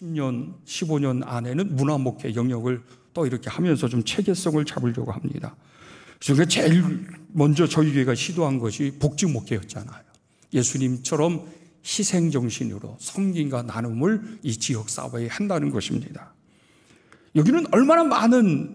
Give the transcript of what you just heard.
10년, 15년 안에는 문화 목회 영역을 또 이렇게 하면서 좀 체계성을 잡으려고 합니다. 그중에 제일 먼저 저희 교회가 시도한 것이 복지 목회였잖아요. 예수님처럼 희생 정신으로 섬김과 나눔을 이 지역 사회에 한다는 것입니다. 여기는 얼마나 많은